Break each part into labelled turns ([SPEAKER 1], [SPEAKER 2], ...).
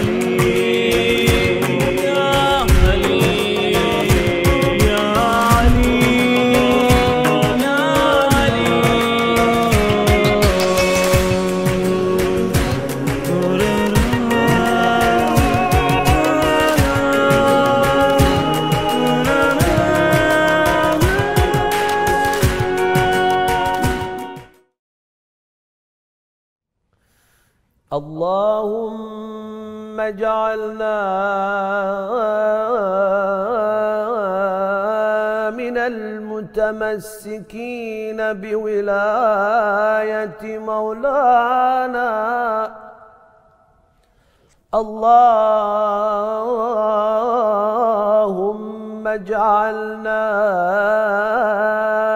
[SPEAKER 1] Charlie. واجعلنا من المتمسكين بولاية مولانا اللهم اجعلنا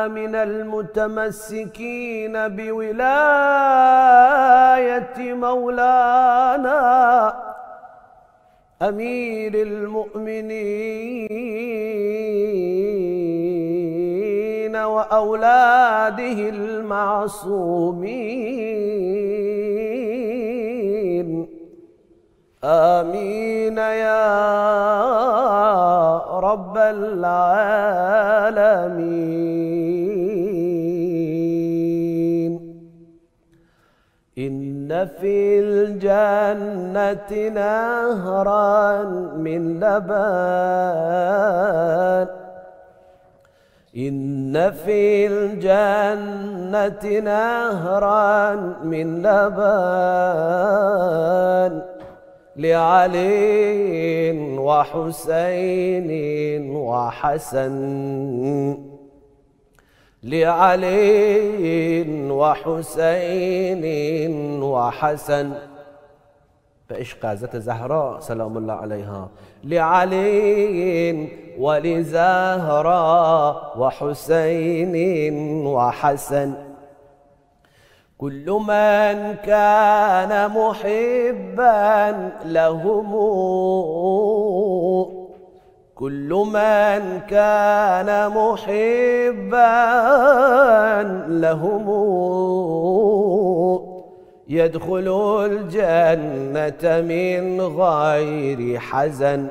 [SPEAKER 1] من المتمسكين بولاية مولانا أمير المؤمنين وأولاده المعصومين آمين يا رب العالمين إن في الجنة نهرا من لبان إن في الجنة نهرا من لبان لعلي وحسين وحسن لعلي وحسين وحسن فإيش قازت زهراء سلام الله عليها لعلي ولزهراء وحسين وحسن كل من كان محبا لهم كل من كان محبا لهم يدخل الجنة من غير حزن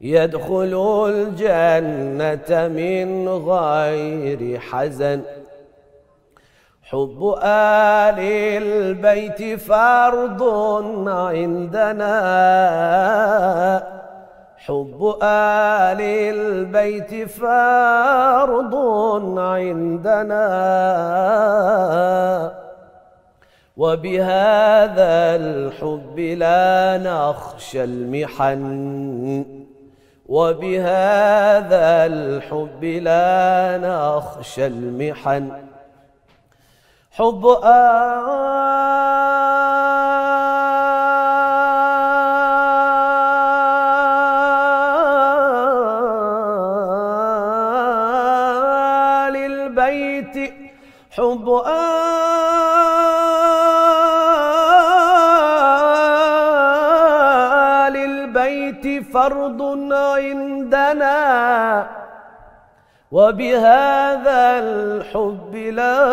[SPEAKER 1] يدخل الجنة من غير حزن حب آل البيت فرض عندنا حب آل البيت فرض عندنا وبهذا الحب لا نخشى المحن وبهذا الحب لا نخشى المحن حب آل آل البيت فرض عندنا وبهذا الحب لا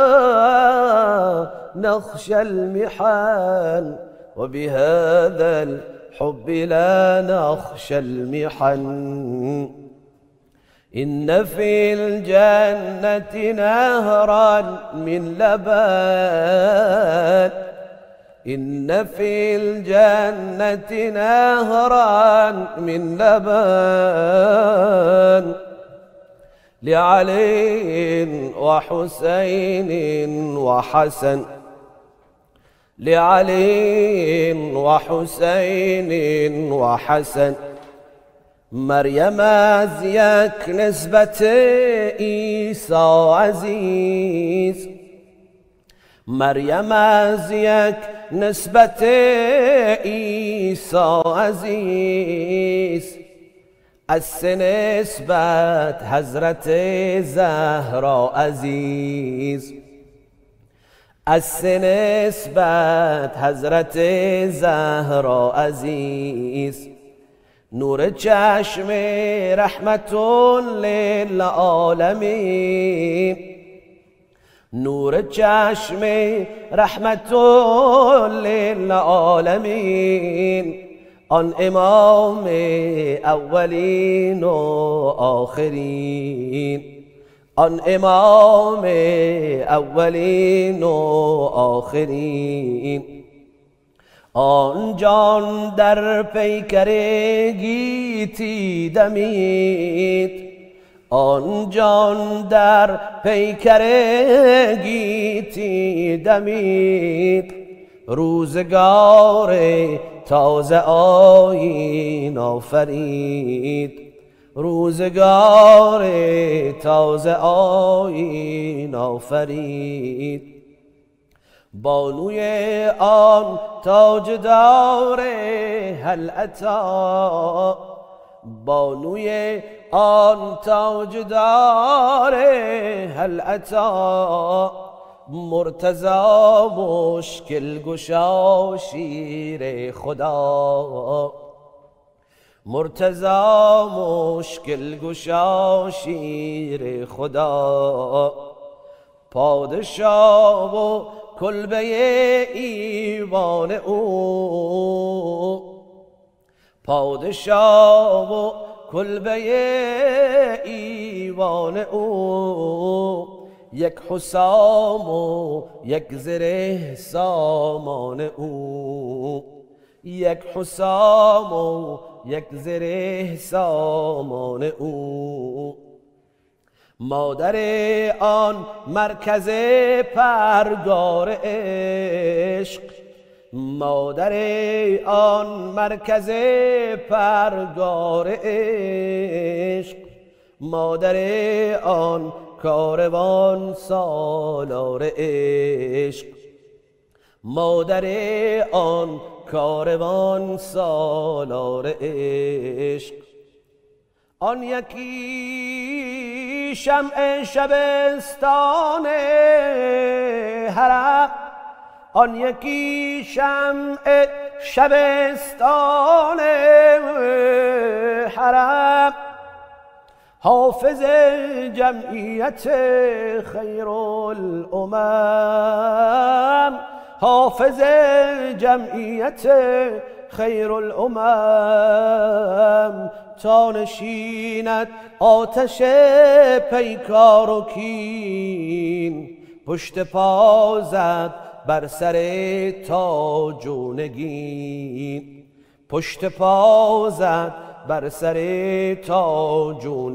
[SPEAKER 1] نخشى المحن وبهذا الحب لا نخشى المحن إن في الجنة نهرا من لبان إن في الجنة نهرا من لبان لعلي وحسين وحسن لعلي وحسين وحسن مريم از یک نسبت عیسی عزیز مریم از یک نسبت عیسی عزیز از سه نسبت حضرت زهرا عزیز از سه نسبت حضرت زهرا عزیز نور چشم رحمت للعالمین نور چشم رحمت للعالمین آن امام اولین و آخرین آن امام اولین و آخرین آن جان در پیکر گیتی دمید آن جان در پیکر دمید روزگار تازه آین آفرید روزگار تازه آین آفرید بانوی آن تاجدار هل اتا بانوی آن تاجدار هل اتا مرتزا مشکل گشا شیر خدا مرتزا مشکل گشا شیر خدا پادشاه و کلبه ایوان او پادشاه و کلبه ایوان او یک حسام و یک زره سامان او یک حسام و یک زره سامان او مادر آن مرکز پرگار عشق مادر آن مرکز پرگار عشق مادر آن کاروان سالار عشق مادر آن کاروان سالار عشق آن یکی شمع شبستان حرم آن یکی شمع شبستان حرم حافظ جمعیت خیر الامم حافظ جمعیت خیر الامم تا نشیند آتش پیکار و کین پشت پا زد بر سر تاج و پشت پا زد بر سر تاج و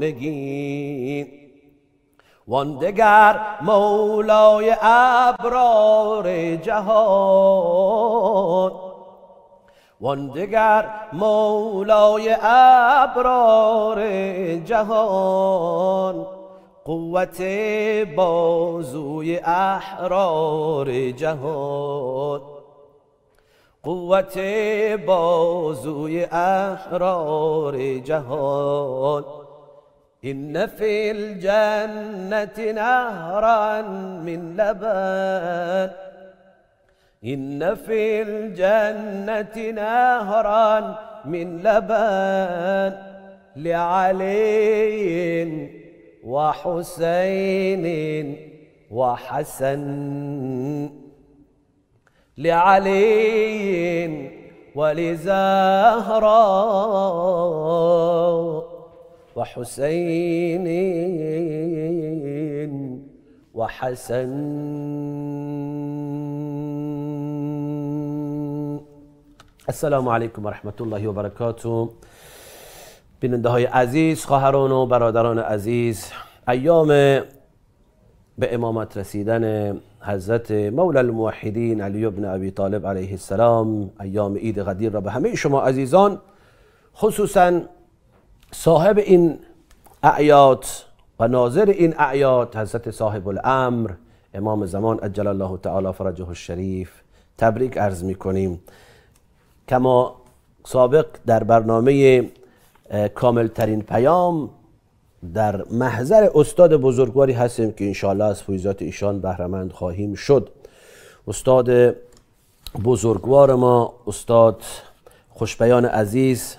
[SPEAKER 1] واندگر مولای ابرار جهان واندگر مولای ابرار جهان قوت بازوی احرار جهان قوت بازوی احرار جهان این في الجنة نهرا من لبن إن في الجنة نهرا من لبن لعلي وحسين وحسن لعلي ولزهراء وحسين وحسن السلام علیکم و رحمت الله و برکاته بیننده های عزیز خواهران و برادران عزیز ایام به امامت رسیدن حضرت مولا الموحدین علی ابن ابی طالب علیه السلام ایام عید غدیر را به همه شما عزیزان خصوصا صاحب این اعیاد و ناظر این اعیاد حضرت صاحب الامر امام زمان اجل الله تعالی فرجه الشریف تبریک عرض می کنیم کما سابق در برنامه کاملترین پیام در محضر استاد بزرگواری هستیم که انشالله از فویزات ایشان بهرمند خواهیم شد استاد بزرگوار ما استاد خوشبیان عزیز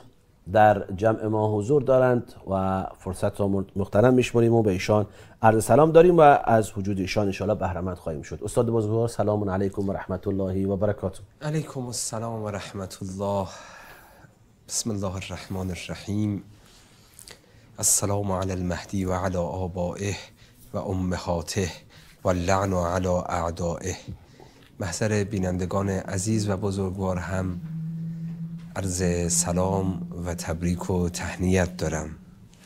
[SPEAKER 1] در جمع ما حضور دارند و فرصت را مخترم میشمونیم و به ایشان عرض سلام داریم و از وجود ایشان انشاءالله بهرمند خواهیم شد استاد بزرگوار سلام علیکم و رحمت الله و برکاته
[SPEAKER 2] علیکم السلام و رحمت الله بسم الله الرحمن الرحیم السلام علی المهدی و علی آبائه و امهاته و لعن علی اعدائه محضر بینندگان عزیز و بزرگوار هم عرض سلام و تبریک و تهنیت دارم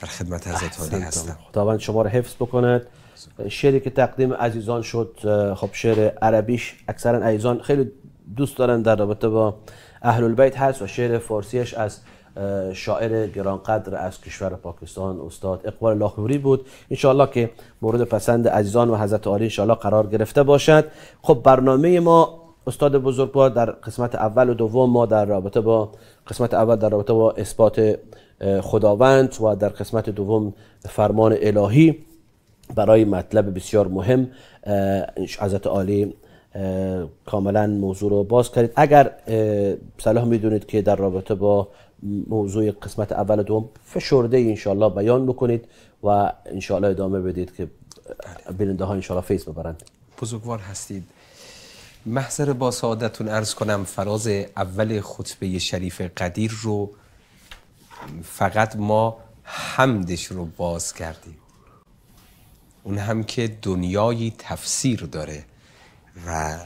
[SPEAKER 2] در خدمت حضرت عالی هستم
[SPEAKER 1] خداوند شما رو حفظ بکند شعری که تقدیم عزیزان شد خب شعر عربیش اکثرا عزیزان خیلی دوست دارن در رابطه با اهل البیت هست و شعر فارسیش از شاعر گرانقدر از کشور پاکستان استاد اقبال لاهوری بود انشاءالله که مورد پسند عزیزان و حضرت عالی انشاءالله قرار گرفته باشد خب برنامه ما استاد بزرگوار در قسمت اول و دوم ما در رابطه با قسمت اول در رابطه با اثبات خداوند و در قسمت دوم فرمان الهی برای مطلب بسیار مهم حضرت عالی کاملا موضوع رو باز کردید اگر صلاح میدونید که در رابطه با موضوع قسمت اول دوم فشرده انشالله بیان بکنید و انشالله ادامه بدید که بیننده ها انشالله فیض ببرند
[SPEAKER 2] بزرگوار هستید محضر با سعادتون عرض کنم فراز اول خطبه شریف قدیر رو فقط ما حمدش رو باز کردیم اون هم که دنیایی تفسیر داره و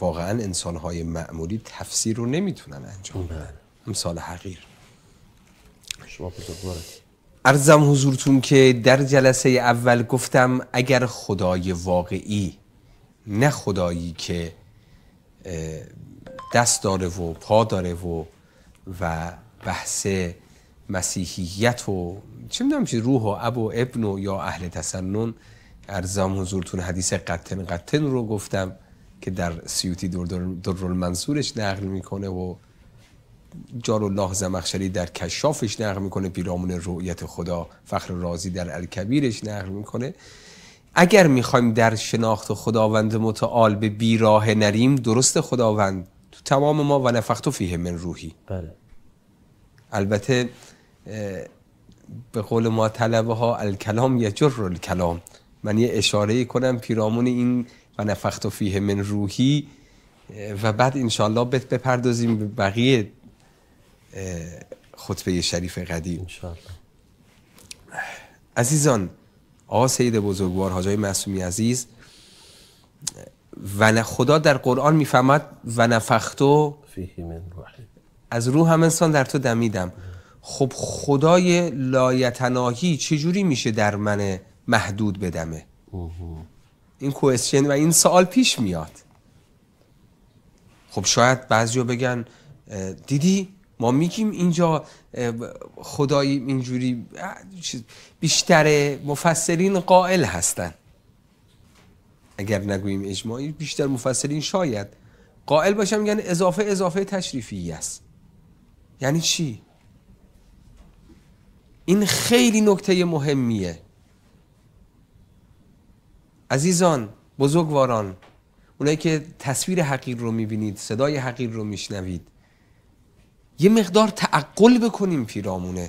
[SPEAKER 2] واقعا انسانهای معمولی تفسیر رو نمیتونن انجام بدن بله. امثال حقیر شما ارزم حضورتون که در جلسه اول گفتم اگر خدای واقعی نه خدایی که دست داره و پا داره و و بحث مسیحیت و چه میدونم چی روح و اب و ابن و یا اهل تسنن ارزام حضورتون حدیث قطن قطن رو گفتم که در سیوتی در, در, در منصورش نقل میکنه و جار الله زمخشری در کشافش نقل میکنه پیرامون رویت خدا فخر رازی در الکبیرش نقل میکنه اگر میخوایم در شناخت خداوند متعال به بیراه نریم درست خداوند تو تمام ما و نفخت و فیه من روحی بله البته به قول ما طلبه ها الکلام یجر الکلام من یه اشاره کنم پیرامون این و نفخت و فیه من روحی و بعد انشالله بپردازیم به بقیه خطبه شریف قدیم انشالله. عزیزان آقا سید بزرگوار حاجای معصومی عزیز و خدا در قرآن میفهمد و نفختو از روح هم انسان در تو دمیدم خب خدای لایتناهی چجوری میشه در من محدود بدمه این کوئسشن و این سوال پیش میاد خب شاید بعضیا بگن دیدی ما میگیم اینجا خدایی اینجوری بیشتر مفسرین قائل هستند اگر نگوییم اجماعی بیشتر مفسرین شاید قائل باشم میگن یعنی اضافه اضافه تشریفی است یعنی چی این خیلی نکته مهمیه عزیزان بزرگواران اونایی که تصویر حقیر رو میبینید صدای حقیر رو میشنوید یه مقدار تعقل بکنیم پیرامون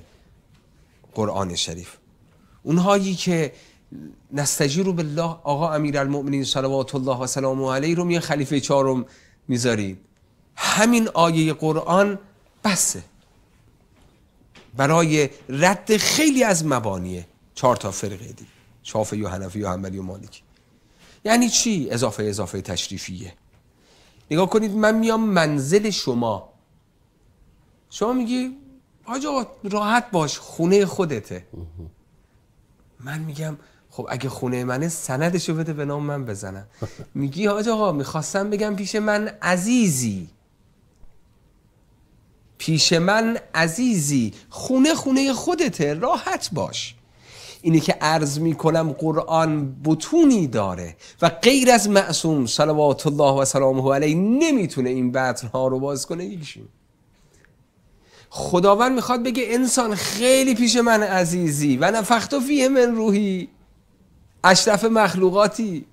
[SPEAKER 2] قرآن شریف اونهایی که نستجی رو بالله آقا امیرالمؤمنین صلوات الله و سلام علیه رو یه خلیفه چهارم میذارید همین آیه قرآن بسه برای رد خیلی از مبانی چهار تا فرقه دی شافعی و حنفی و حنبلی و مالکی یعنی چی اضافه اضافه تشریفیه نگاه کنید من میام منزل شما شما میگی حاج راحت باش خونه خودته من میگم خب اگه خونه منه سندشو بده به نام من بزنم میگی حاج آقا میخواستم بگم پیش من عزیزی پیش من عزیزی خونه خونه خودته راحت باش اینه که عرض میکنم قرآن بتونی داره و غیر از معصوم صلوات الله و سلامه علیه نمیتونه این بطنها رو باز کنه یکشون خداوند میخواد بگه انسان خیلی پیش من عزیزی و نفخت و فیه من روحی اشرف مخلوقاتی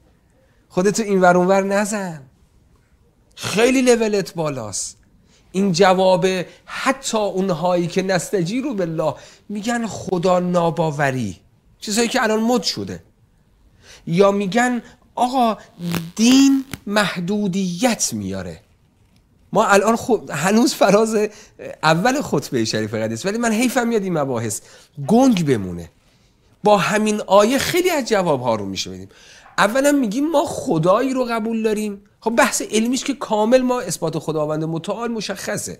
[SPEAKER 2] خودتو این ورونور نزن خیلی لولت بالاست این جواب حتی اونهایی که نستجی رو به الله میگن خدا ناباوری چیزهایی که الان مد شده یا میگن آقا دین محدودیت میاره ما الان هنوز فراز اول خطبه شریف قدیس ولی من حیفم میاد این مباحث گنگ بمونه با همین آیه خیلی از جواب ها رو میشه بدیم اولا میگیم ما خدایی رو قبول داریم خب بحث علمیش که کامل ما اثبات خداوند متعال مشخصه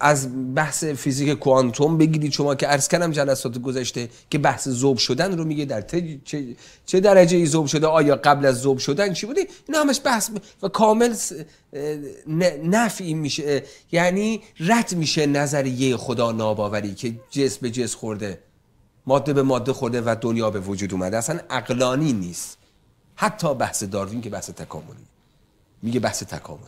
[SPEAKER 2] از بحث فیزیک کوانتوم بگیرید شما که عرض کردم جلسات گذشته که بحث ذوب شدن رو میگه در چه, چه درجه ای ذوب شده آیا قبل از ذوب شدن چی بوده اینا همش بحث و کامل نفی میشه یعنی رد میشه نظریه خدا ناباوری که جس به جس خورده ماده به ماده خورده و دنیا به وجود اومده اصلا اقلانی نیست حتی بحث داروین که بحث تکاملی میگه بحث تکاملی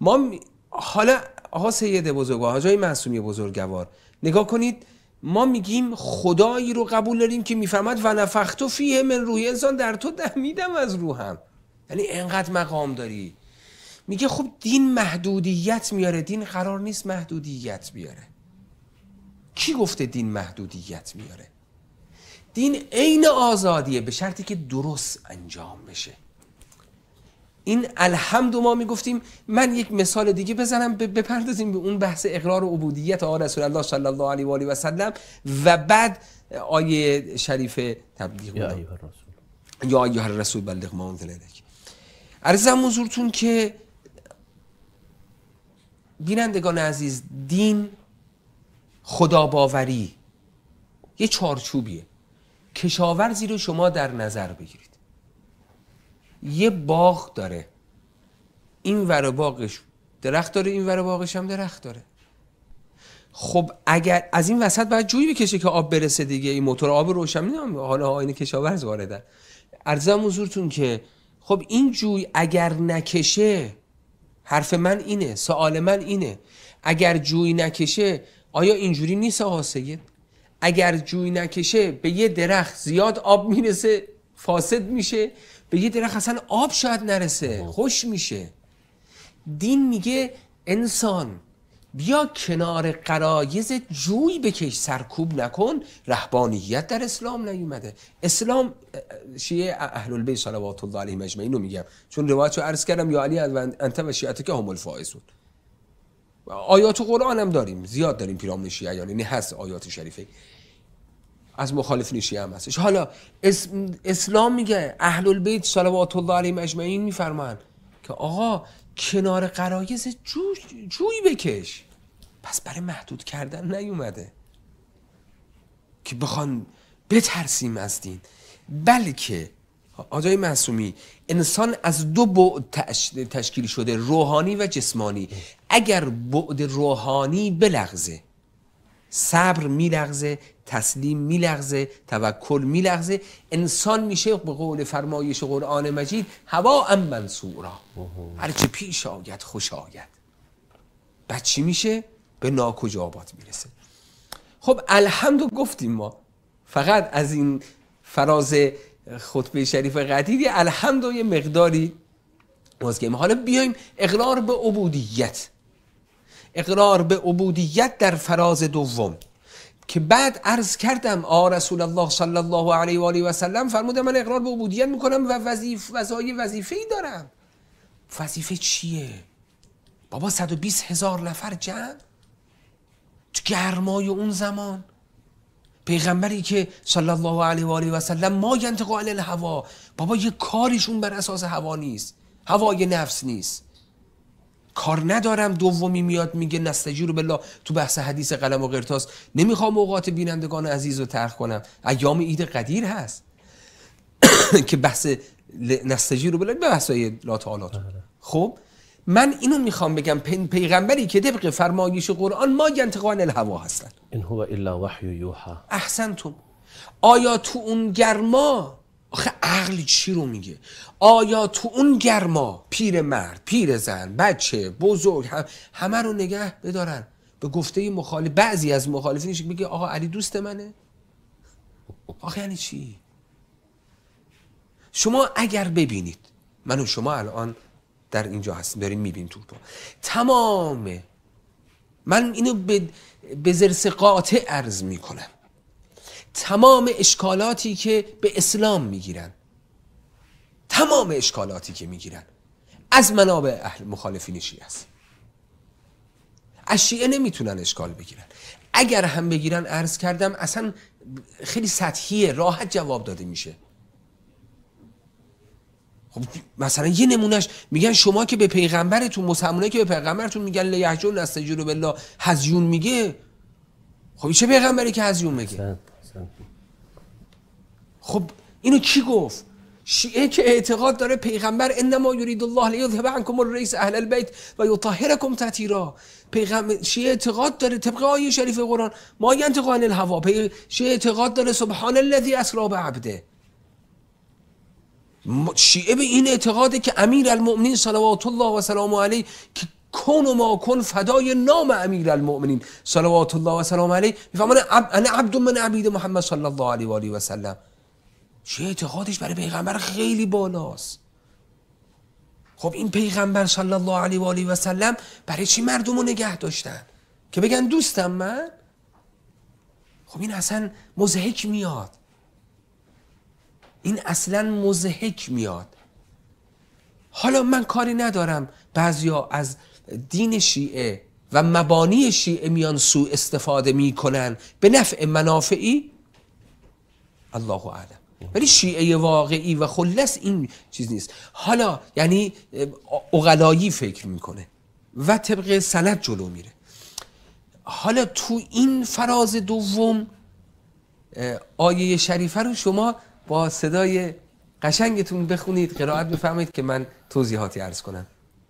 [SPEAKER 2] ما حالا آقا سید بزرگوار جای معصومی بزرگوار نگاه کنید ما میگیم خدایی رو قبول داریم که میفهمد و نفختو فیه من روی انسان در تو دمیدم از روحم یعنی انقدر مقام داری میگه خب دین محدودیت میاره دین قرار نیست محدودیت بیاره کی گفته دین محدودیت میاره دین عین آزادیه به شرطی که درست انجام بشه این الحمد ما میگفتیم من یک مثال دیگه بزنم بپردازیم به اون بحث اقرار و عبودیت آقا رسول الله صلی الله علیه و آله و سلم و بعد آیه شریف تبلیغ یا ایها یا ایها رسول بلغ ما انزل الیک عرضم حضورتون که بینندگان عزیز دین خدا باوری یه چارچوبیه کشاورزی رو شما در نظر بگیرید یه باغ داره این ور باغش درخت داره این ور باغش هم درخت داره خب اگر از این وسط باید جویی بکشه که آب برسه دیگه این موتور آب روشن میدونم حالا آینه کشاورز واردن ارزم حضورتون که خب این جوی اگر نکشه حرف من اینه سوال من اینه اگر جوی نکشه آیا اینجوری نیست آقا اگر جوی نکشه به یه درخت زیاد آب میرسه فاسد میشه به یه درخت اصلا آب شاید نرسه خوش میشه دین میگه انسان بیا کنار قرایز جوی بکش سرکوب نکن رهبانیت در اسلام نیومده اسلام شیعه اهل البیت صلوات الله علیه مجمعین رو میگم چون روایت رو عرض کردم یا علی انت و شیعت که هم الفائزون آیات قرآن هم داریم زیاد داریم پیرامون شیعه یعنی هست آیات شریفه از مخالفین شیعه هم هستش حالا اسلام میگه اهل البیت صلوات الله علیهم اجمعین میفرمان که آقا کنار قرایز جوی بکش پس برای محدود کردن نیومده که بخوان بترسیم از دین بلکه آجای معصومی انسان از دو بعد تشکیل شده روحانی و جسمانی اگر بعد روحانی بلغزه صبر میلغزه تسلیم میلغزه توکل میلغزه انسان میشه به قول فرمایش قرآن مجید هوا ام منصورا هرچه پیش آید خوش آید بعد چی میشه به آباد میرسه خب الحمد گفتیم ما فقط از این فراز خطبه شریف قدیری الحمد و یه مقداری بازگیم حالا بیایم اقرار به عبودیت اقرار به عبودیت در فراز دوم که بعد عرض کردم آ رسول الله صلی الله علیه و آله و سلم من اقرار به عبودیت میکنم و وظیف وظای وظیفه ای دارم وظیفه چیه بابا 120 هزار نفر جمع تو گرمای اون زمان پیغمبری که صلی الله علیه و آله و سلم ما ینتقال الهوا بابا یه کارشون بر اساس هوا نیست هوای نفس نیست کار ندارم دومی میاد میگه نستجی رو بلا تو بحث حدیث قلم و قرتاس نمیخوام اوقات بینندگان عزیز رو ترخ کنم ایام عید قدیر هست که بحث نستجی رو بلا به لا لاتالات خب من اینو میخوام بگم پیغمبری که طبق فرمایش قرآن ما ینتقان الهوا هستن این هو الا وحی یوحا احسنتم آیا تو اون گرما آخه عقل چی رو میگه آیا تو اون گرما پیر مرد پیر زن بچه بزرگ هم همه رو نگه بدارن به گفته مخالف بعضی از مخالفینش میگه آقا علی دوست منه آخه یعنی چی شما اگر ببینید من و شما الان در اینجا هستیم داریم میبین تو تمام من اینو به, به زرس قاطع عرض میکنم تمام اشکالاتی که به اسلام میگیرن تمام اشکالاتی که میگیرن از منابع اهل مخالفین شیعه است از شیعه نمیتونن اشکال بگیرن اگر هم بگیرن عرض کردم اصلا خیلی سطحیه راحت جواب داده میشه خب مثلا یه نمونهش میگن شما که به پیغمبرتون مسلمانه که به پیغمبرتون میگن لیهجون نستجیرو بالله هزیون میگه خب چه پیغمبری که هزیون میگه خب اینو چی گفت شیعه که اعتقاد داره پیغمبر انما یرید الله لیذهب عنکم رئیس اهل البیت و یطهرکم تطهیرا پیغمبر شیعه اعتقاد داره طبق آیه شریف قرآن ما ینطق عن الهوا شیعه اعتقاد داره سبحان الذی اسرا عبده شیعه به این اعتقاده که امیر المؤمنین صلوات الله و سلام علیه که کن و ما کن فدای نام امیر المؤمنین صلوات الله و سلام علیه میفهمن انا عبد من عبید محمد صلی الله علیه و علیه سلم چه اعتقادش برای پیغمبر خیلی بالاست خب این پیغمبر صلی الله علیه و علیه سلم برای چی مردم رو نگه داشتن که بگن دوستم من خب این اصلا مزهک میاد این اصلا مزهک میاد حالا من کاری ندارم بعضیا از دین شیعه و مبانی شیعه میان سو استفاده میکنن به نفع منافعی الله اعلم ولی شیعه واقعی و خلص این چیز نیست حالا یعنی اغلایی فکر میکنه و طبق سند جلو میره حالا تو این فراز دوم آیه شریفه رو شما با صدای قشنگتون بخونید قرائت بفهمید که من توضیحاتی عرض کنم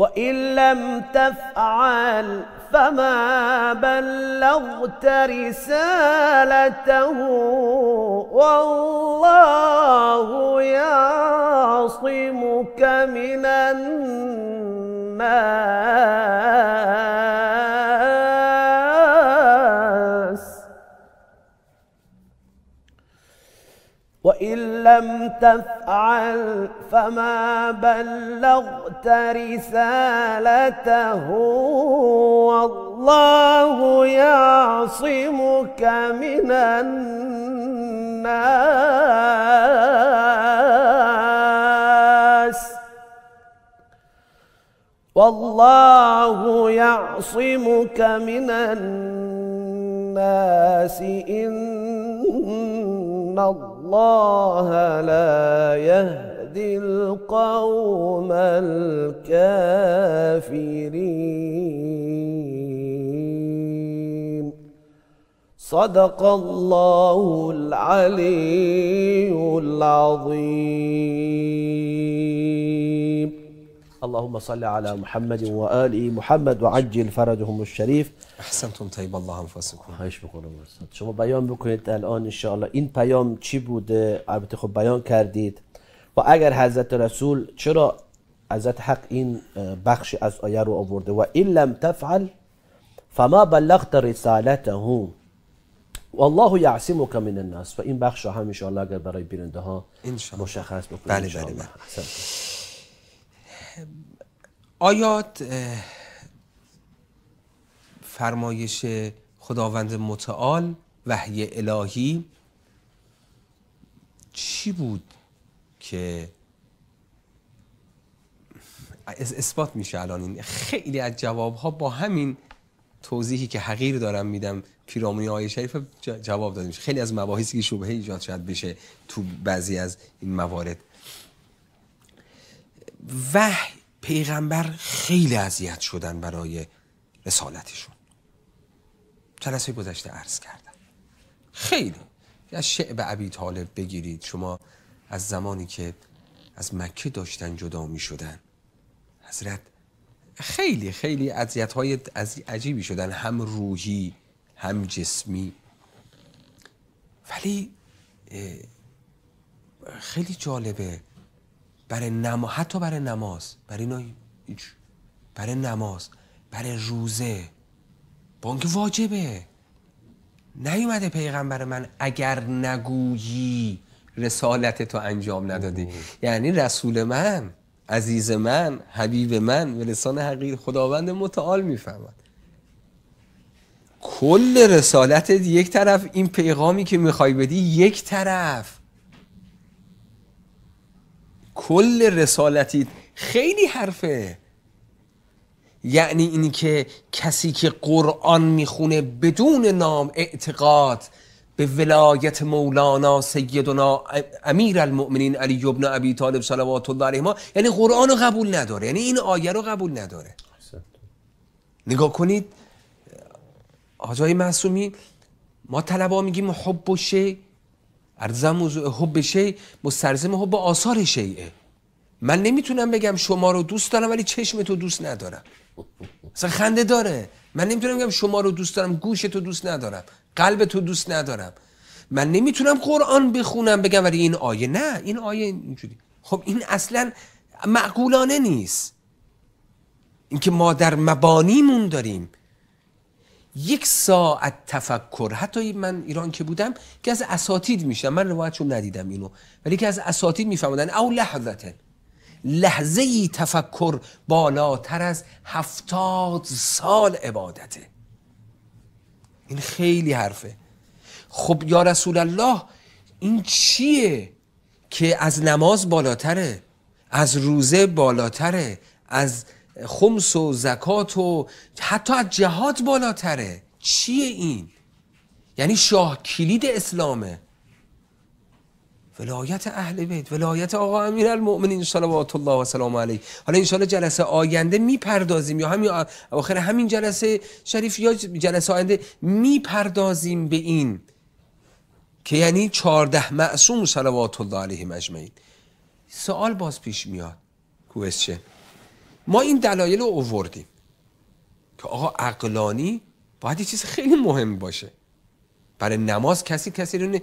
[SPEAKER 1] وإن لم تفعل فما بلغت رسالته والله يعصمك من الناس وإن لم تفعل فما بلغت رسالته والله يعصمك من الناس والله يعصمك من الناس إن الله الله لا يهدي القوم الكافرين صدق الله العلي العظيم اللهم صل على محمد وآل محمد وعجل فرجهم الشريف. احسنتم
[SPEAKER 2] طيب الله انفسکم خواهش میکنم
[SPEAKER 1] شما بیان بکنید الان انشاءالله این پیام چی بوده البته خب بیان کردید و اگر حضرت رسول چرا حضرت حق این بخش از آیه رو آورده و این لم تفعل فما بلغت رسالته والله يعصمك من الناس و این بخش رو هم انشاءالله اگر
[SPEAKER 2] برای بیننده ها مشخص بکنید بله،, بله بله, بله. آیات فرمایش خداوند متعال وحی الهی چی بود که اثبات میشه الان این خیلی از جواب ها با همین توضیحی که حقیر دارم میدم پیرامونی آیه شریف جواب داده خیلی از مباحثی که شبهه ایجاد شد بشه تو بعضی از این موارد وحی پیغمبر خیلی اذیت شدن برای رسالتشون جلسه گذشته عرض کردم خیلی از شعب عبی طالب بگیرید شما از زمانی که از مکه داشتن جدا می شدن حضرت خیلی خیلی عذیت های عجیبی شدن هم روحی هم جسمی ولی خیلی جالبه برای نما حتی برای نماز برای اینا برای نماز برای روزه اینکه واجبه نیومده پیغمبر من اگر نگویی رسالت تو انجام ندادی یعنی رسول من عزیز من حبیب من به لسان حقیر خداوند متعال میفهمد کل رسالت یک طرف این پیغامی که میخوای بدی یک طرف کل رسالتی خیلی حرفه یعنی اینی که کسی که قرآن میخونه بدون نام اعتقاد به ولایت مولانا سیدنا امیر المؤمنین علی ابن ابی طالب صلوات الله علیه ما یعنی قرآن رو قبول نداره یعنی این آیه رو قبول نداره نگاه کنید آجای معصومی ما طلبا میگیم حب و ارزم موضوع حب شی مسترزم حب آثار شیعه من نمیتونم بگم شما رو دوست دارم ولی چشم تو دوست ندارم اصلا خنده داره من نمیتونم بگم شما رو دوست دارم گوش تو دوست ندارم قلب تو دوست ندارم من نمیتونم قرآن بخونم بگم ولی این آیه نه این آیه اینجوری خب این اصلا معقولانه نیست اینکه ما در مبانیمون داریم یک ساعت تفکر حتی من ایران که بودم که از اساتید میشم من روایتشو ندیدم اینو ولی که از اساتید میفهمدن او لحظتن لحظه ای تفکر بالاتر از هفتاد سال عبادته این خیلی حرفه خب یا رسول الله این چیه که از نماز بالاتره از روزه بالاتره از خمس و زکات و حتی از جهاد بالاتره چیه این یعنی شاه کلید اسلامه ولایت اهل بیت ولایت آقا امیر المؤمنین صلوات الله و سلام علیه حالا انشالله جلسه آینده میپردازیم یا همین آخر همین جلسه شریف یا جلسه آینده میپردازیم به این که یعنی چارده معصوم صلوات الله علیه مجمعین سوال باز پیش میاد کوشن ما این دلایل رو اووردیم که آقا عقلانی باید یه چیز خیلی مهم باشه برای نماز کسی کسی رو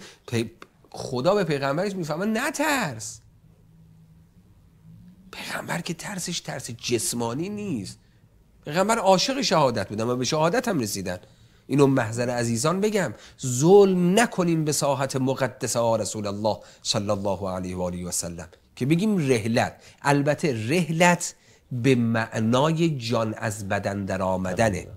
[SPEAKER 2] خدا به پیغمبرش میفهمه ترس پیغمبر که ترسش ترس جسمانی نیست پیغمبر عاشق شهادت بودن و به شهادت هم رسیدن اینو محضر عزیزان بگم ظلم نکنیم به ساحت مقدس رسول الله صلی الله علیه و آله و سلم که بگیم رهلت البته رهلت به معنای جان از بدن در آمدنه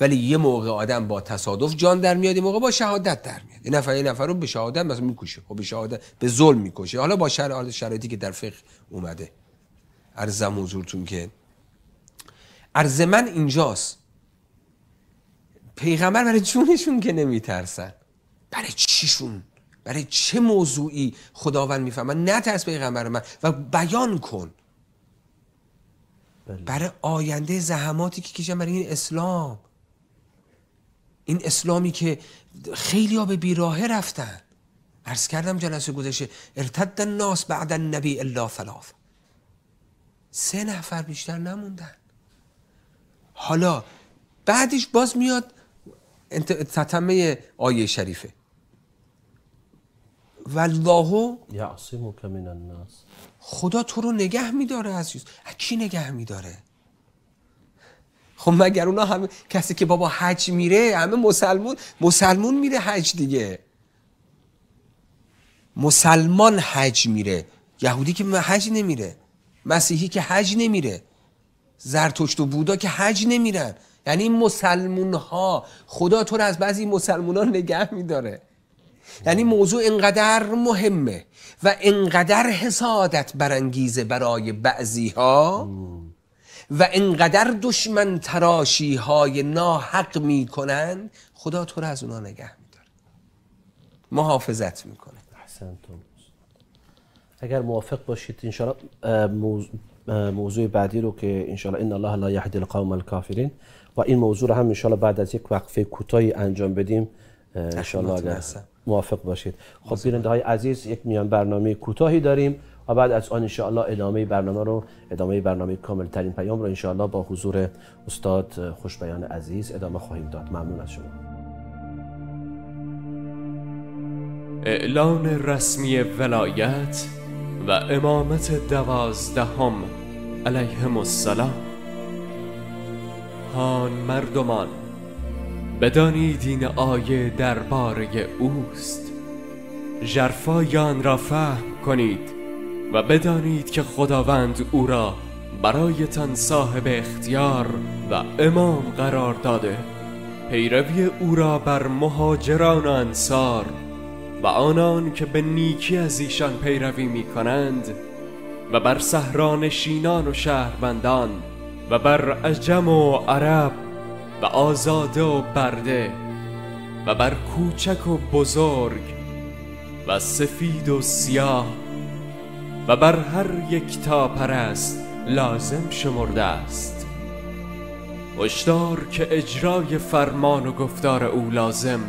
[SPEAKER 2] ولی یه موقع آدم با تصادف جان در میاد یه موقع با شهادت در میاد این نفر این نفر رو به شهادت مثلا میکشه و خب به شهادت به ظلم میکشه حالا با شرایط شرایطی که در فقه اومده ارزم حضورتون که ارز من اینجاست پیغمبر برای جونشون که نمیترسن برای چیشون برای چه موضوعی خداوند میفهمن نترس پیغمبر من و بیان کن بله. برای آینده زحماتی که کشن برای این اسلام این اسلامی که خیلی به بیراهه رفتن عرض کردم جلسه گذشته ارتد الناس بعد النبی الا ثلاث سه نفر بیشتر نموندن حالا بعدش باز میاد تتمه آیه شریفه والله
[SPEAKER 1] یعصمک من الناس
[SPEAKER 2] خدا تو رو نگه میداره عزیز از کی نگه میداره خب مگر اونا همه کسی که بابا حج میره همه مسلمون مسلمون میره حج دیگه مسلمان حج میره یهودی که حج نمیره مسیحی که حج نمیره زرتشت و بودا که حج نمیرن یعنی این مسلمون ها خدا تو رو از بعضی مسلمون ها نگه میداره یعنی موضوع اینقدر مهمه و انقدر حسادت برانگیزه برای بعضی ها و انقدر دشمن تراشی های ناحق می میکنن خدا تو رو از اونا نگه می داره محافظت میکنه تو
[SPEAKER 1] اگر موافق باشید انشالله موضوع, بعدی رو که انشالله ان الله لا القوم الکافرین و این موضوع رو هم انشالله بعد از یک وقفه کوتاهی انجام بدیم انشالله اگر موافق باشید خب بیننده های عزیز یک میان برنامه کوتاهی داریم و بعد از آن انشاءالله ادامه برنامه رو ادامه برنامه کامل ترین پیام رو انشاءالله با حضور استاد خوشبیان عزیز ادامه خواهیم داد ممنون از شما
[SPEAKER 3] اعلان رسمی ولایت و امامت دوازدهم علیهم السلام هان مردمان بدانید این آیه درباره اوست ژرفای آن را فهم کنید و بدانید که خداوند او را برایتان صاحب اختیار و امام قرار داده پیروی او را بر مهاجران و انصار و آنان که به نیکی از ایشان پیروی می کنند و بر سهران شینان و شهروندان و بر عجم و عرب و آزاده و برده و بر کوچک و بزرگ و سفید و سیاه و بر هر یک تا پرست لازم شمرده است هشدار که اجرای فرمان و گفتار او لازم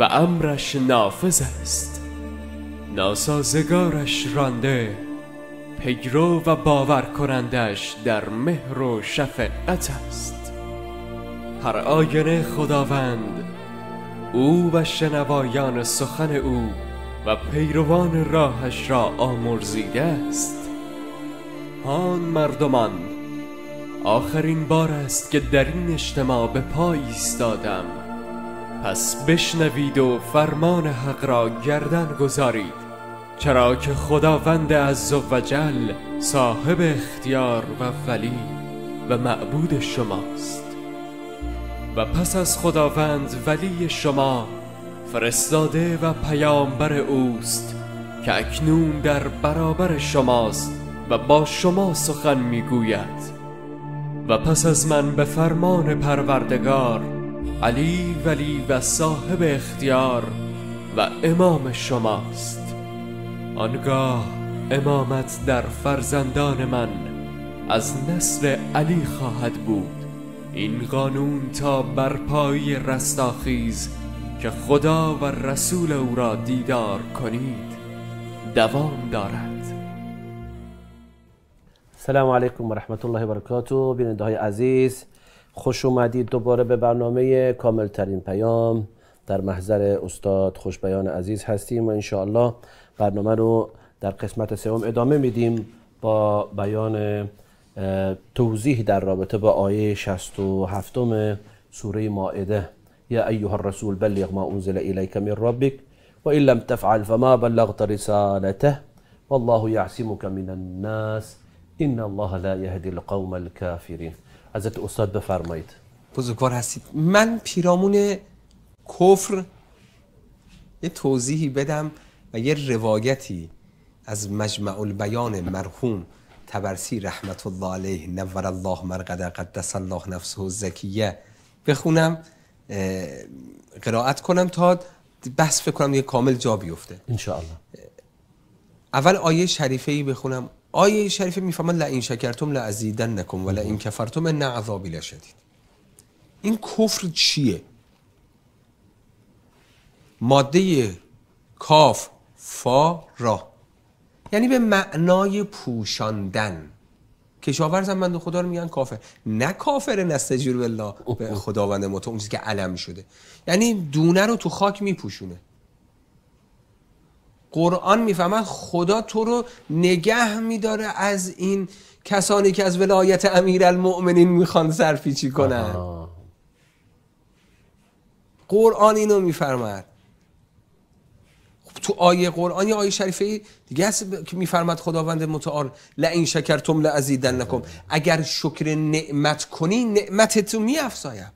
[SPEAKER 3] و امرش نافذ است ناسازگارش رانده پیرو و باور کنندش در مهر و شفقت است هر آینه خداوند او و شنوایان سخن او و پیروان راهش را آمرزیده است آن مردمان آخرین بار است که در این اجتماع به پای ایستادم پس بشنوید و فرمان حق را گردن گذارید چرا که خداوند عز و جل صاحب اختیار و ولی و معبود شماست و پس از خداوند ولی شما فرستاده و پیامبر اوست که اکنون در برابر شماست و با شما سخن میگوید و پس از من به فرمان پروردگار علی ولی و صاحب اختیار و امام شماست آنگاه امامت در فرزندان من از نسل علی خواهد بود این قانون تا بر پای رستاخیز که خدا و رسول او را دیدار کنید دوام دارد
[SPEAKER 1] سلام علیکم و رحمت الله و برکاته بیننده های عزیز خوش اومدید دوباره به برنامه کامل ترین پیام در محضر استاد خوشبیان عزیز هستیم و انشاءالله برنامه رو در قسمت سوم ادامه میدیم با بیان توضیح در رابطه با آیه 67 سوره مائده یا ایها الرسول بلغ ما انزل الیک من ربک و ان لم تفعل فما بلغت رسالته والله یعصمک من الناس ان الله لا یهدی القوم
[SPEAKER 2] الکافرین حضرت استاد بفرمایید بزرگوار هستید من پیرامون کفر یه توضیحی بدم و یه روایتی از مجمع البیان مرحوم تبرسی رحمت الله علیه نور الله مرقد قدس الله نفسه زکیه بخونم قرائت کنم تا بحث فکر کنم یه کامل جا بیفته الله اول آیه شریفه ای بخونم آیه شریفه میفهمن این شکرتم ازیدنکم ولا این کفرتم ان عذابی لشدید این کفر چیه ماده کاف فا را یعنی به معنای پوشاندن کشاورز هم خدا رو میگن کافر نه کافر نستجیر بالله به خداوند ما تو اون که علم شده یعنی دونه رو تو خاک میپوشونه قرآن میفهمد خدا تو رو نگه میداره از این کسانی که از ولایت امیر المؤمنین میخوان سرپیچی کنن آه. قرآن اینو میفرمد تو آیه قرآن یا آیه شریفه دیگه هست که میفرماد خداوند متعال این شکرتم نکم اگر شکر نعمت کنی نعمتتو میافزایم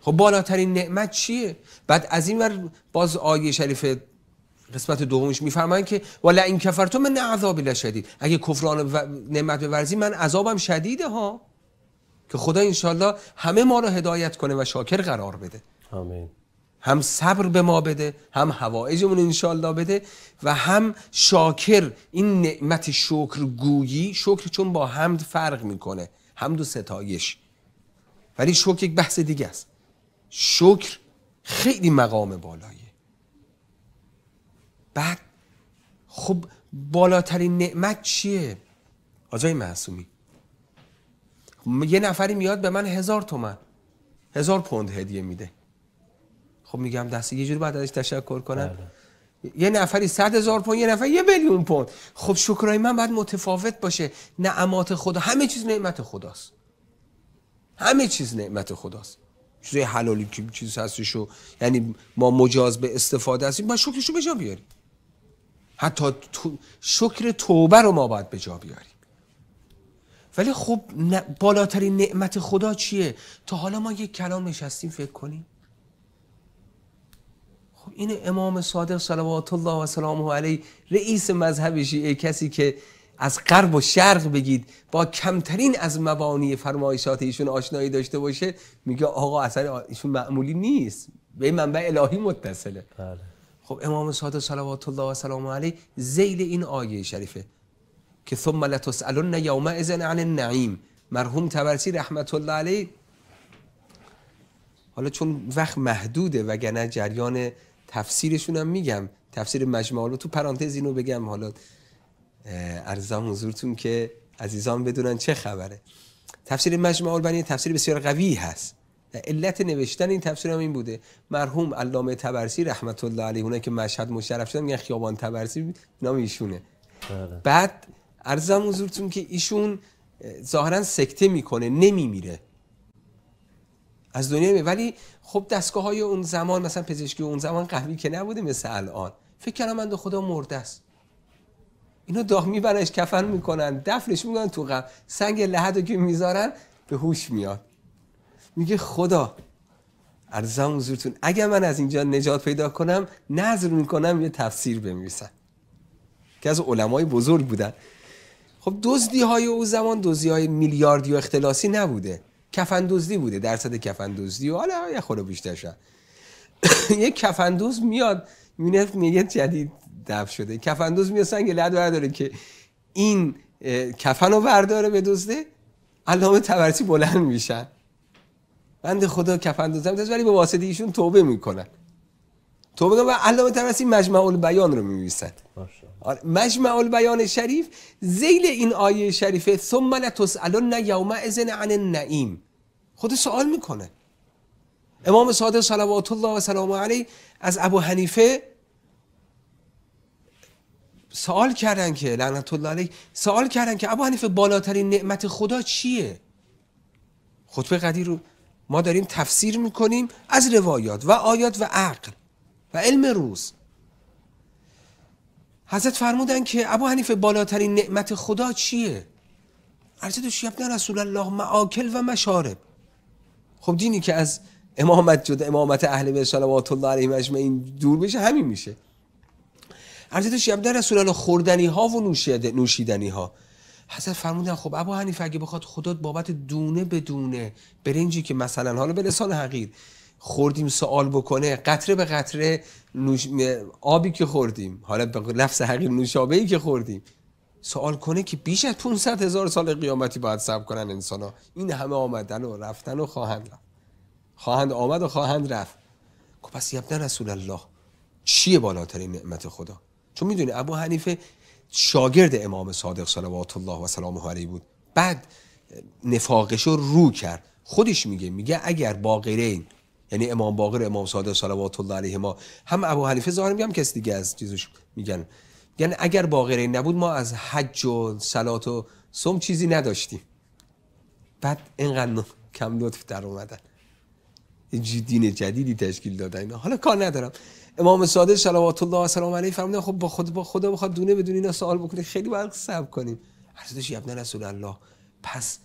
[SPEAKER 2] خب بالاترین نعمت چیه بعد از این ور باز آیه شریف قسمت دومش میفرمان که ولا این کفرتم من عذاب لشدید اگه کفران و نعمت ورزی من عذابم شدیده ها که خدا انشالله همه ما رو هدایت کنه و شاکر قرار بده آمین هم صبر به ما بده هم هوایجمون انشالله بده و هم شاکر این نعمت شکر گویی شکر چون با حمد فرق میکنه حمد و ستایش ولی شکر یک بحث دیگه است شکر خیلی مقام بالاییه بعد خب بالاترین نعمت چیه؟ آجای معصومی خب یه نفری میاد به من هزار تومن هزار پوند هدیه میده خب میگم دستی یه جوری بعد ازش تشکر کنم بله. یه نفری 100 هزار پوند یه نفر یه میلیون پوند خب شکرای من باید متفاوت باشه نعمات خدا همه چیز نعمت خداست همه چیز نعمت خداست چیزای حلالی که چیز هستش و یعنی ما مجاز به استفاده هستیم ما شکرشو به جا بیاریم حتی تو شکر توبه رو ما باید به جا بیاریم ولی خب بالاترین نعمت خدا چیه تا حالا ما یک کلام نشستیم فکر کنیم این امام صادق صلوات الله و سلامه علیه رئیس مذهب شیعه کسی که از غرب و شرق بگید با کمترین از مبانی فرمایشات ایشون آشنایی داشته باشه میگه آقا اصلا ایشون معمولی نیست به منبع الهی متصله بله. خب امام صادق صلوات الله و سلامه علیه زیل این آیه شریفه که ثم لتسالن ازن عن النعیم مرحوم تبرسی رحمت الله علیه حالا چون وقت محدوده وگرنه جریان تفسیرشون هم میگم تفسیر رو تو پرانتز اینو بگم حالا ارزم حضورتون که عزیزان بدونن چه خبره تفسیر مجموع البنی تفسیر بسیار قوی هست علت نوشتن این تفسیر هم این بوده مرحوم علامه تبرسی رحمت الله علیه اونه که مشهد مشرف شدن میگن خیابان تبرسی نام ایشونه بله. بعد ارزم حضورتون که ایشون ظاهرا سکته میکنه نمیمیره از دنیا می ولی خب دستگاه های اون زمان مثلا پزشکی اون زمان قوی که نبوده مثل الان فکر کنم من خدا مرده است اینو داغ میبرنش کفن میکنن دفنش میکنن تو قبر سنگ لحد که میذارن به هوش میاد میگه خدا ارزم حضورتون اگر من از اینجا نجات پیدا کنم نظر میکنم یه تفسیر بنویسم که از علمای بزرگ بودن خب دزدی های او زمان دزدی های میلیاردی و اختلاسی نبوده کفن کفندوزی بوده درصد کفندوزی و حالا یه خورده بیشتر شد یه دوز میاد میونه میگه جدید دف شده دوز میاد سنگ لد برداره که این کفن رو برداره به دزده علامه تبرسی بلند میشن بند خدا کفن دوزم ولی به واسطه ایشون توبه میکنن توبه و علامه تبرسی مجمع البیان رو میمیسن آره، مجمع البیان شریف زیل این آیه شریفه ثم لتسالن یوم اذن عن النعیم خود سوال میکنه امام صادق صلوات الله و سلام علیه از ابو حنیفه سوال کردن که لعنت الله علیه سوال کردن که ابو حنیفه بالاترین نعمت خدا چیه خطبه قدیر رو ما داریم تفسیر میکنیم از روایات و آیات و عقل و علم روز حضرت فرمودن که ابو حنیفه بالاترین نعمت خدا چیه ارزه تو شیبن رسول الله معاکل و مشارب خب دینی که از امامت جدا امامت اهل بیت صلوات الله علیهم اجمعین دور بشه همین میشه البته شب در رسول الله خوردنی ها و نوشیدنی ها حضرت فرمودن خب ابو حنیفه اگه بخواد خدا بابت دونه به دونه برنجی که مثلا حالا به لسان حقیر خوردیم سوال بکنه قطره به قطره نوش... آبی که خوردیم حالا به لفظ حقیر نوشابه ای که خوردیم سوال کنه که بیش از 500 هزار سال قیامتی باید صبر کنن انسان ها این همه آمدن و رفتن و خواهند رفت خواهند آمد و خواهند رفت که خب پس یبنه رسول الله چیه بالاترین نعمت خدا چون میدونی ابو حنیفه شاگرد امام صادق صلوات الله و سلامه علیه بود بعد نفاقش رو رو کرد خودش میگه میگه اگر باقرین یعنی امام باقر امام صادق صلوات الله علیه ما هم ابو حنیفه ظاهر میگم کسی دیگه از چیزش میگن یعنی اگر این نبود ما از حج و سلات و سم چیزی نداشتیم بعد اینقدر کم لطف در اومدن دین جدیدی تشکیل دادن اینا حالا کار ندارم امام صادق صلوات الله و سلام علیه فرمودن خب با خود با خدا بخواد دونه بدون اینا سوال بکنه خیلی باید صبر کنیم حضرتش ابن رسول الله پس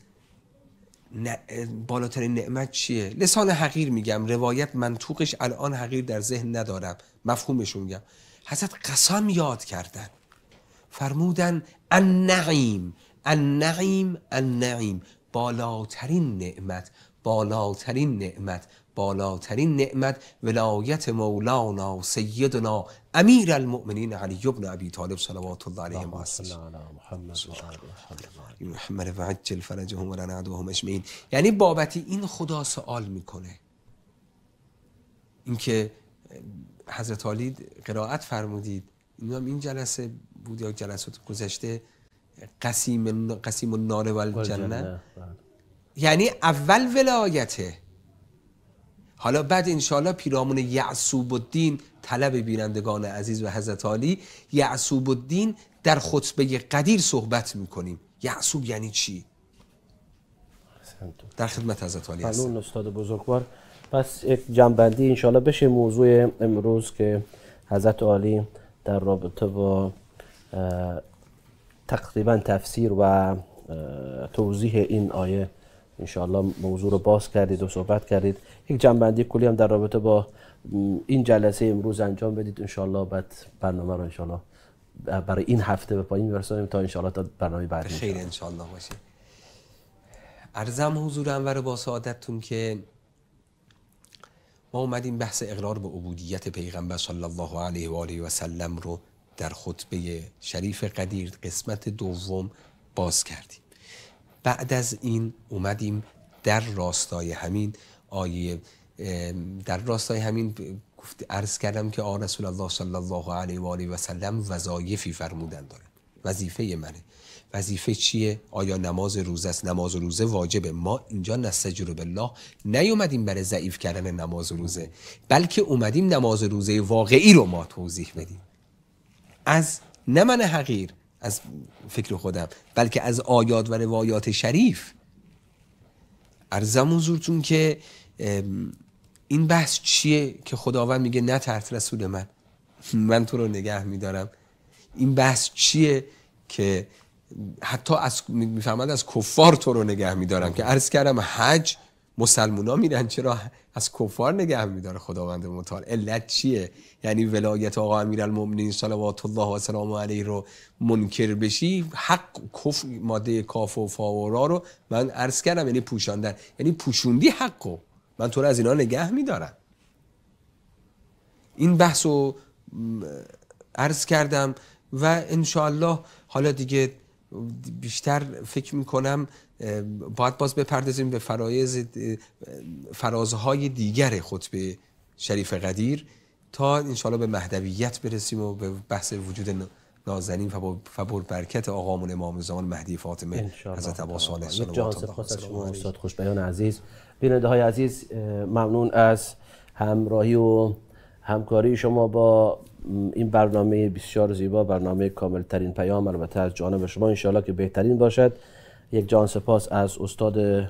[SPEAKER 2] ن... بالاترین نعمت چیه لسان حقیر میگم روایت منطوقش الان حقیر در ذهن ندارم مفهومش میگم حضرت قسم یاد کردن فرمودن النعیم النعیم النعیم بالاترین نعمت بالاترین نعمت بالاترین نعمت ولایت مولانا سیدنا امیر المؤمنین علی ابن ابی طالب صلوات الله علیه و محمد و عجل فرجهم و لنا اجمعین یعنی بابت این خدا سوال میکنه اینکه حضرت عالی قرائت فرمودید این این جلسه بود یا جلسات گذشته قسیم قسیم النار و بله. یعنی اول ولایته حالا بعد انشالله پیرامون یعصوب الدین طلب بینندگان عزیز و حضرت عالی یعصوب الدین در خطبه قدیر صحبت میکنیم یعصوب یعنی چی؟ در خدمت حضرت عالی هستم
[SPEAKER 1] استاد بزرگوار پس یک جنبندی انشالله بشه موضوع امروز که حضرت عالی در رابطه با تقریبا تفسیر و توضیح این آیه انشالله موضوع رو باز کردید و صحبت کردید یک جنبندی کلی هم در رابطه با این جلسه امروز انجام بدید انشالله بعد برنامه رو انشالله برای این هفته به پایین برسانیم تا انشالله تا برنامه بعد خیلی انشالله باشه
[SPEAKER 2] ارزم حضور انور با سعادتتون که ما اومدیم بحث اقرار به عبودیت پیغمبر صلی الله علیه و آله و سلم رو در خطبه شریف قدیر قسمت دوم باز کردیم بعد از این اومدیم در راستای همین آیه در راستای همین عرض کردم که آن رسول الله صلی الله علیه و آله و سلم وظایفی فرمودن داره وظیفه منه وظیفه چیه آیا نماز روزه است نماز روزه واجبه ما اینجا به الله نیومدیم برای ضعیف کردن نماز روزه بلکه اومدیم نماز روزه واقعی رو ما توضیح بدیم از نه من حقیر از فکر خودم بلکه از آیات و روایات شریف ارزم حضورتون که این بحث چیه که خداوند میگه نه ترت رسول من من تو رو نگه میدارم این بحث چیه که حتی از میفهمند از کفار تو رو نگه میدارم که عرض کردم حج مسلمونا میرن چرا از کفار نگه میداره خداوند متعال علت چیه یعنی ولایت آقا امیرالمومنین صلوات الله و سلام علیه رو منکر بشی حق کف ماده کاف و فاورا رو من عرض کردم یعنی پوشاندن یعنی پوشوندی حقو من تو رو از اینا نگه میدارم این بحث رو عرض کردم و انشالله حالا دیگه بیشتر فکر میکنم باید باز بپردازیم به فرایز فرازهای دیگر خطبه شریف قدیر تا انشاءالله به مهدویت برسیم و به بحث وجود نازنین و بر برکت آقامون امام زمان مهدی فاطمه حضرت عبا صالح صلوات شما استاد خوشبیان عزیز بیننده های عزیز ممنون از
[SPEAKER 1] همراهی و همکاری شما با این برنامه بسیار زیبا برنامه ترین پیام البته از جانب شما انشاءالله که بهترین باشد یک جان سپاس از استاد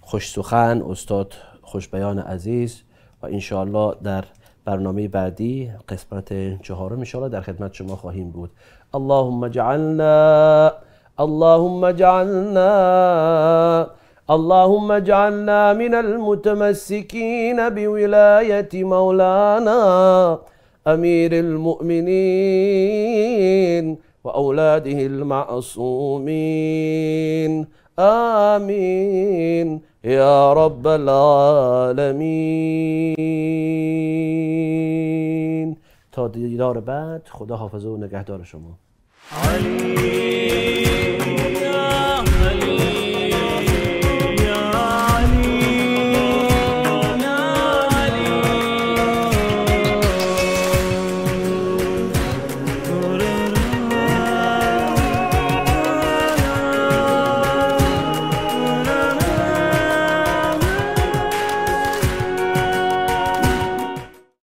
[SPEAKER 1] خوش سخن استاد خوش بیان عزیز و انشاءالله در برنامه بعدی قسمت چهارم انشاءالله در خدمت شما خواهیم بود اللهم جعلنا اللهم جعلنا اللهم اجعلنا من المتمسكين بولاية مولانا أمير المؤمنين وأولاده المعصومين آمين يا رب العالمين تا دیدار بعد خدا حافظه و نگهدار شما علی